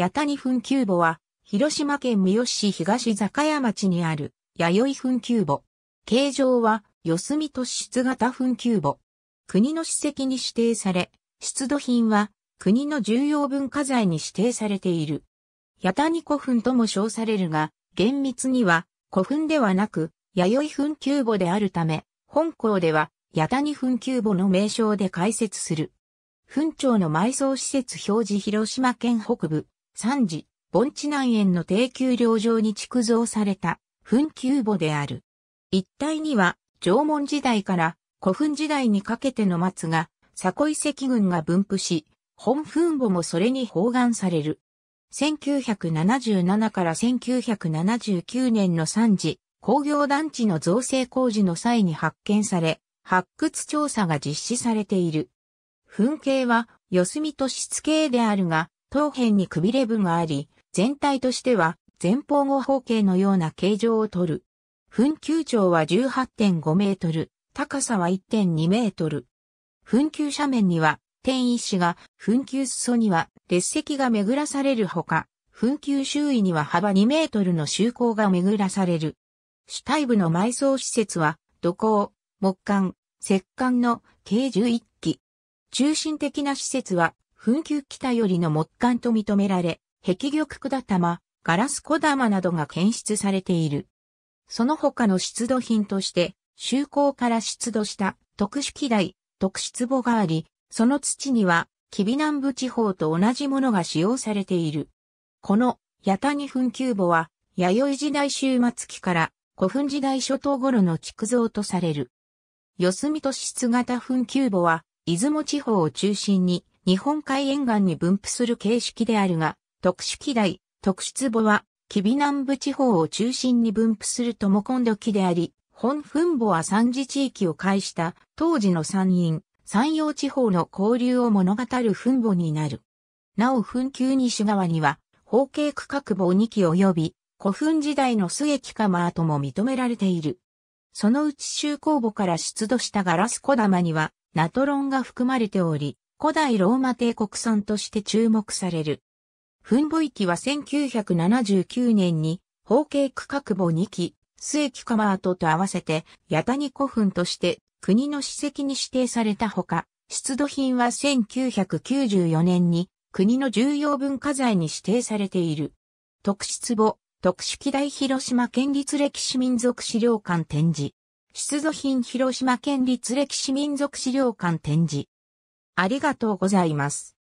八谷墳丘墓は、広島県三好市東坂屋町にある、弥生墳丘墓。形状は、四隅突出型墳丘墓。国の史跡に指定され、出土品は、国の重要文化財に指定されている。八谷古墳とも称されるが、厳密には、古墳ではなく、弥生墳丘墓であるため、本校では、八谷墳丘墓の名称で解説する。墳町の埋葬施設表示広島県北部、三次、盆地南園の低給料上に築造された墳丘墓である。一帯には縄文時代から古墳時代にかけての松が、古遺跡群が分布し、本墳墓もそれに包含される。1977から1979年の三次、工業団地の造成工事の際に発見され、発掘調査が実施されている。噴景は、四隅と質系であるが、当辺にくびれ分があり、全体としては前方後方形のような形状をとる。墳丘長は18.5メートル、高さは1.2メートル。墳丘斜面には天一子が、墳丘裾には列石が巡らされるほか、墳丘周囲には幅2メートルの周口が巡らされる。主体部の埋葬施設は、土工、木管、石管の計11基。中心的な施設は墳丘北よりの木管と認められ、壁玉管玉、ガラス小玉などが検出されている。その他の出土品として、周行から出土した特殊機台、特殊壺があり、その土には、キビ南部地方と同じものが使用されている。この、八谷墳丘墓は、弥生時代終末期から古墳時代初頭頃の築造とされる。四隅都市室型墳丘墓は、出雲地方を中心に日本海沿岸に分布する形式であるが、特殊機台、特殊壺は、吉備南部地方を中心に分布するともンド木であり、本墳墓は三次地域を介した当時の山陰、山陽地方の交流を物語る墳墓になる。なお墳丘西側には、方形区画墓2基及び、古墳時代の末期かマートも認められている。そのうち周公墓から出土したガラス小玉には、ナトロンが含まれており、古代ローマ帝国産として注目される。墳墓域は1979年に、方形区画墓2期、末木ートと合わせて、八谷古墳として国の史跡に指定されたほか、出土品は1994年に国の重要文化財に指定されている。特質墓、特殊大広島県立歴史民族資料館展示。出土品広島県立歴史民族資料館展示。ありがとうございます。